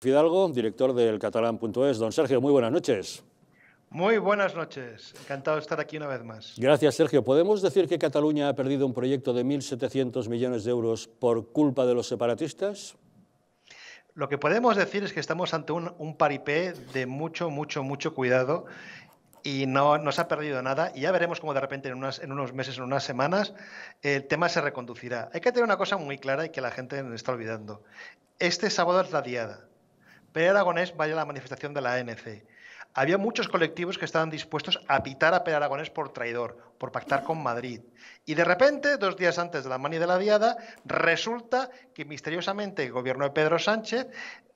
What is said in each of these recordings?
Fidalgo, director del catalán.es. Don Sergio, muy buenas noches. Muy buenas noches, encantado de estar aquí una vez más. Gracias, Sergio. ¿Podemos decir que Cataluña ha perdido un proyecto de 1.700 millones de euros por culpa de los separatistas? Lo que podemos decir es que estamos ante un, paripé de mucho, mucho, mucho cuidado y no, nos se ha perdido nada. Y ya veremos cómo de repente en, en, unos meses, en unas semanas, el tema se reconducirá. Hay que tener una cosa muy clara y que la gente está olvidando. Este sábado es la diada Pere Aragonés vaya a la manifestación de la ANC. Había muchos colectivos que estaban dispuestos a pitar a Pere Aragonés por traidor, por pactar con Madrid. Y de repente, dos días antes de la mani de la diada, resulta que misteriosamente el gobierno de Pedro Sánchez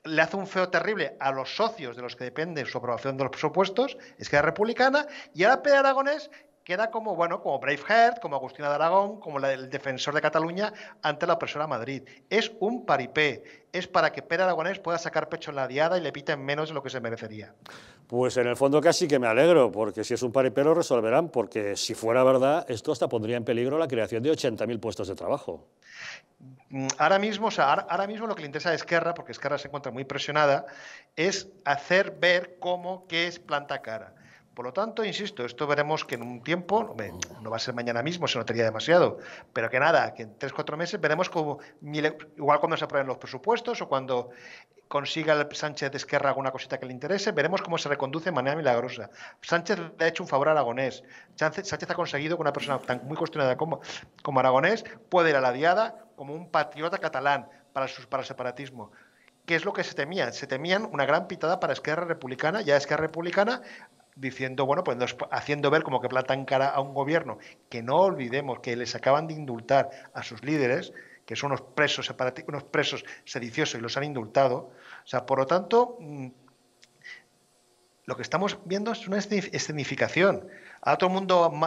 le hace un feo terrible a los socios de los que depende su aprobación de los presupuestos, Esquerra Republicana, y ahora Pere Aragonés queda como, bueno, como Braveheart, como Agustina de Aragón, como el defensor de Cataluña ante la opresora Madrid. Es un paripé. Es para que Pere Aragonés pueda sacar pecho en la diada y le piten menos de lo que se merecería. Pues en el fondo casi que me alegro, porque si es un paripé lo resolverán, porque si fuera verdad, esto hasta pondría en peligro la creación de 80.000 puestos de trabajo. Mm, ahora mismo, ahora mismo lo que le interesa a Esquerra, porque Esquerra se encuentra muy presionada, es hacer ver cómo que es planta cara por lo tanto, insisto, esto veremos que en un tiempo, no va a ser mañana mismo, se notaría demasiado, pero que nada, que en tres, cuatro meses veremos como, igual cuando se aprueben los presupuestos o cuando consiga el Sánchez de Esquerra alguna cosita que le interese, veremos cómo se reconduce de manera milagrosa. Sánchez le ha hecho un favor a Aragonés, Sánchez, ha conseguido que una persona tan muy cuestionada como, como Aragonés pueda ir a la diada como un patriota catalán para, para separatismo. ¿Qué es lo que se temía? Se temían una gran pitada para Esquerra Republicana, ya Esquerra Republicana diciendo, bueno, pues haciendo ver como que plantan cara a un gobierno, que no olvidemos que les acaban de indultar a sus líderes, que son unos presos, unos presos sediciosos y los han indultado. O sea, por lo tanto, mm, lo que estamos viendo es una escenificación. A todo el mundo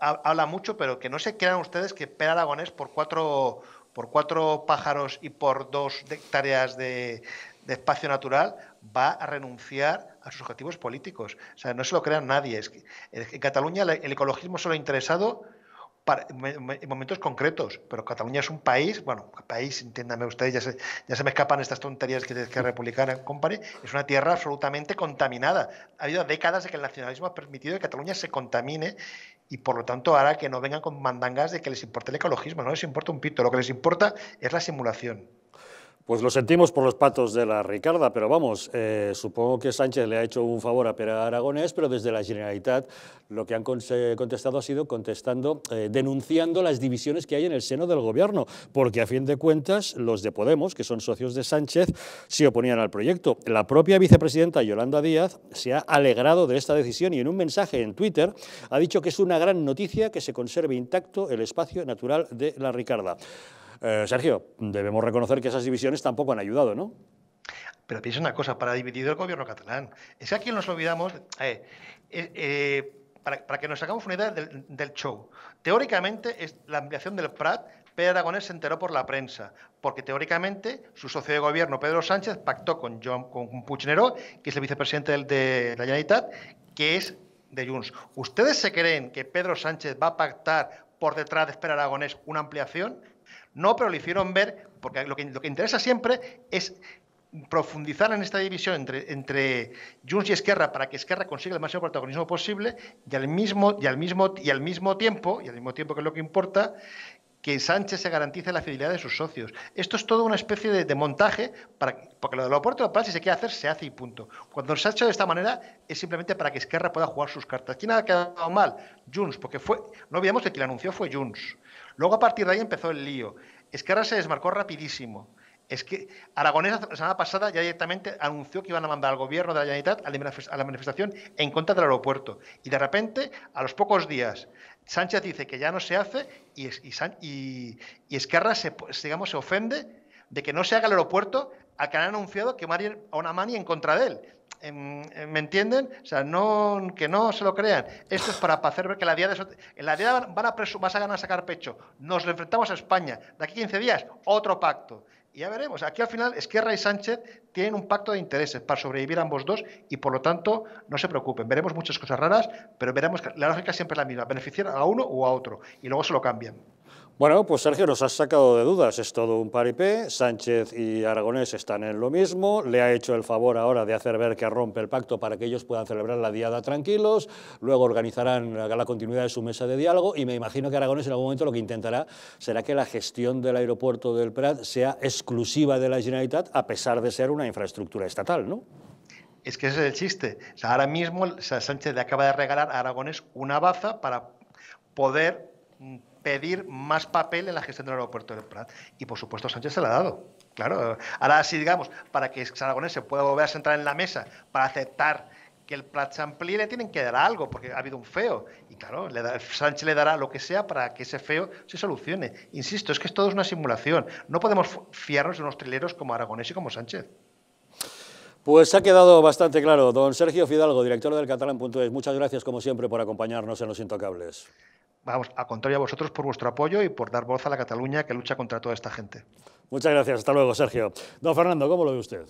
habla mucho, pero que no se crean ustedes que Per Aragonés por cuatro, por cuatro pájaros y por dos hectáreas de, de espacio natural va a renunciar a sus objetivos políticos. O sea, no se lo crean nadie. Es que en Cataluña el ecologismo solo ha interesado en momentos concretos, pero Cataluña es un país, bueno, país, entiéndame ustedes, ya se, ya se me escapan estas tonterías que es Republicana Company, es una tierra absolutamente contaminada. Ha habido décadas de que el nacionalismo ha permitido que Cataluña se contamine y por lo tanto ahora que no vengan con mandangas de que les importa el ecologismo, no les importa un pito, lo que les importa es la simulación. Pues lo sentimos por los patos de la Ricarda, pero vamos, eh, supongo que Sánchez le ha hecho un favor a Pera Aragonés, pero desde la Generalitat lo que han contestado ha sido contestando, eh, denunciando las divisiones que hay en el seno del gobierno, porque a fin de cuentas los de Podemos, que son socios de Sánchez, se oponían al proyecto. La propia vicepresidenta Yolanda Díaz se ha alegrado de esta decisión y en un mensaje en Twitter ha dicho que es una gran noticia que se conserve intacto el espacio natural de la Ricarda. Eh, Sergio, debemos reconocer que esas divisiones tampoco han ayudado, ¿no? Pero piensa una cosa, para dividir el gobierno catalán, es que aquí nos olvidamos, eh, eh, para, que nos sacamos una idea del, show, teóricamente es la ampliación del Prat Pedro Aragonés se enteró por la prensa, porque teóricamente su socio de gobierno, Pedro Sánchez, pactó con, John, con que es el vicepresidente de la Generalitat, que es de Junts. ¿Ustedes se creen que Pedro Sánchez va a pactar por detrás de Pedro Aragonés una ampliación? No, pero lo hicieron ver, porque lo que, interesa siempre es profundizar en esta división entre, entre Junts y Esquerra para que Esquerra consiga el máximo protagonismo posible y al mismo y al mismo y al mismo tiempo y al mismo tiempo que es lo que importa que Sánchez se garantice la fidelidad de sus socios. Esto es todo una especie de, montaje, para, porque lo del aeropuerto de si se quiere hacer, se hace y punto. Cuando se ha hecho de esta manera, es simplemente para que Esquerra pueda jugar sus cartas. ¿Quién ha quedado mal? Junts, porque fue, no olvidemos que quien anunció fue Junts. Luego a partir de ahí empezó el lío. Esquerra se desmarcó rapidísimo. Es que Aragonés la semana pasada ya directamente anunció que iban a mandar al gobierno de la Generalitat a la manifestación en contra del aeropuerto. Y de repente, a los pocos días, Sánchez dice que ya no se hace y, y, Esquerra se, digamos, se ofende de que no se haga el aeropuerto al que han anunciado que van a una mani en contra de él. Em, em, ¿Me entienden? O sea, no, que no se lo crean. Esto es para hacer ver que la diada, en la diada van, a a sacar pecho. Nos enfrentamos a España. De aquí a 15 días, otro pacto. Y ya veremos. Aquí al final Esquerra y Sánchez tienen un pacto de intereses para sobrevivir ambos dos y por lo tanto no se preocupen. Veremos muchas cosas raras, pero veremos que la lógica siempre es la misma, beneficiar a uno o a otro y luego se lo cambian. Bueno, pues Sergio, nos ha sacado de dudas, es todo un paripé, Sánchez y Aragonés están en lo mismo, le ha hecho el favor ahora de hacer ver que rompe el pacto para que ellos puedan celebrar la diada tranquilos, luego organizarán la continuidad de su mesa de diálogo y me imagino que Aragonés en algún momento lo que intentará será que la gestión del aeropuerto del Prat sea exclusiva de la Generalitat a pesar de ser una infraestructura estatal, ¿no? Es que ese es el chiste. ahora mismo Sánchez le acaba de regalar a Aragonés una baza para poder mm, pedir más papel en la gestión del aeropuerto del Prat. Y por supuesto Sánchez se la ha dado. Claro, ahora si digamos, para que Aragonés se pueda volver a sentar en la mesa para aceptar que el Prat se amplíe, le tienen que dar algo, porque ha habido un feo. Y claro, Sánchez le dará lo que sea para que ese feo se solucione. Insisto, es que esto es una simulación. No podemos fiarnos de unos trileros como Aragonés y como Sánchez. Pues ha quedado bastante claro. Don Sergio Fidalgo, director del Catalán.es, muchas gracias como siempre por acompañarnos en Los Intocables vamos, a contrario a vosotros por vuestro apoyo y por dar voz a la Cataluña que lucha contra toda esta gente. Muchas gracias, hasta luego, Sergio. Don Fernando, ¿cómo lo ve usted?